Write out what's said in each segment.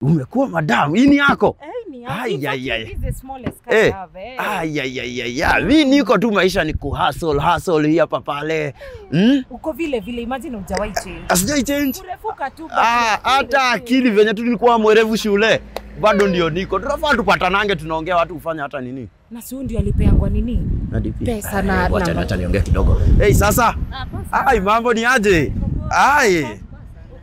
Umekuwa madam, hii ni yako? Mi niko tu maisha ni kuhustle hustle hii hapa pale. Hmm? Uko vile vile, imagine hujawahi change. Asijai ah, change. Urefuka tu ah, hata akili venye tu nilikuwa mwerevu shule bado ndio niko. Tunafaa tupatanange tunaongea watu kufanya hata nini. Na si ndio alipeangwa nini? Na DP. Pesa na Wacha niongee kidogo. Hey, sasa. Ah, ai, mambo ni aje? Ai.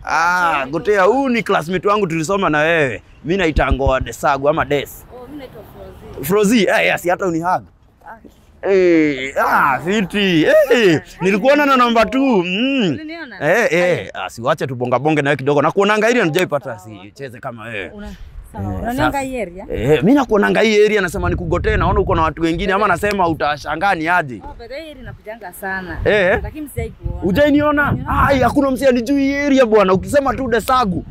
Ah, Gotea, huu ni classmate wangu tulisoma na wewe. Mimi naita Ngoa Desagu ama Des. Oh, mimi naitwa Frozi. Frozi, eh, yes, hata Ah. Eh, ah, fiti. Eh, eh nilikuona na namba 2. Mm. Eh, eh, asiwache ah, tubonga bonge na wewe kidogo. Nakuonanga ile nijai si cheze kama wewe. Una Eh, mimi eh, nakuonanga hii area nasema nikugotee, naona uko na watu wengine ama nasema utashangani aje. Oh, eh, eh? Ujainiona? Ai, hakuna msia nijui hii area bwana. Ukisema tu Desagu.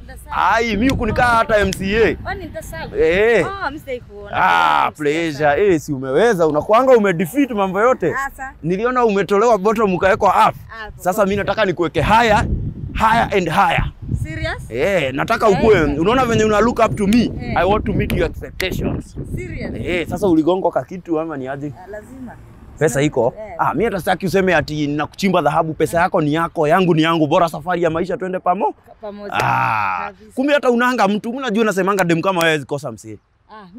Ai, mimi kunikaa hata MCA. Oh, eh. Oh, ah, pleasure. Eh, si umeweza unakuanga umedefeat mambo yote. Ah, Niliona umetolewa bottom ukawekwa up. Ah, Sasa mimi nataka nikuweke higher, higher and higher. Eh, yeah, nataka ukue. Eh. Unaona venye una look up to me yeah. I want to meet your expectations. Seriously? Yeah, sasa uligongwa kwa kitu ama ni aje? Ah, lazima pesa iko yeah. Ah, mimi hataki useme ati ninakuchimba dhahabu, pesa yako ni yako, yangu ni yangu, bora safari ya maisha twende pamoja. pamoja. Ah, kumbe hata unaanga mtu, mnajua nasemanga demu kama wewe kosa msee Ah,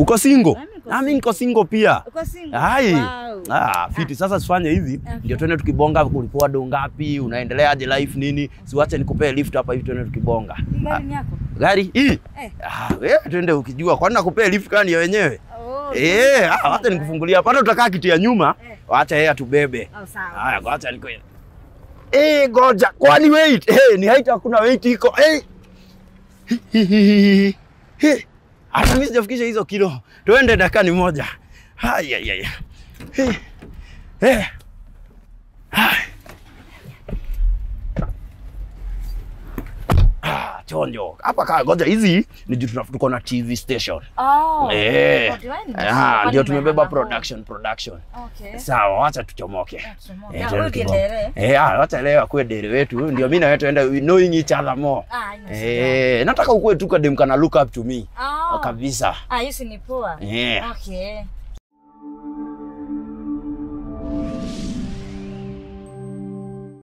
Uko singo? Ah, mimi niko ah, singo pia. Uko singo? Hai. Wow. Ah, fiti. Ah. Sasa sifanye hivi, okay. Ndio twende tukibonga, kulikuwa do ngapi, unaendeleaje life nini? Si nikupe lift hapa hivi twende tukibonga. Gari ni yako? Gari Eh. Ah, wewe twende ukijua. Kwani nakupe lift kani ya wenyewe? Oh, eh, ah, wacha nikufungulia. Hata utakaa kiti ya nyuma, eh. Wacha yeye atubebe. Oh, sawa. Haya, wacha niko. Eh, goja. Kwani wait. Eh, ni haita kuna wait iko. Eh. Hi, hi, hi, Hi. Eh. Hata mimi sijafikisha hizo kilo. Tuende ni moja. Hai, ya ya. Hey. Hey. Hai. Ah, chonjo. Hapa kaa ngoja hizi ni juu tuko na TV station. Oh. Eh. Ah, ndio tumebeba production production. Okay. Sawa, acha tuchomoke. Eh, ah, eh, ah, acha leo akue dere wetu. Ndio mimi na wewe tuenda knowing each other more. Ah, yes. eh, nataka ukue tu kadem kana look up to me. Oh kabisa. Ah, hiyo ni poa. Yeah. Okay.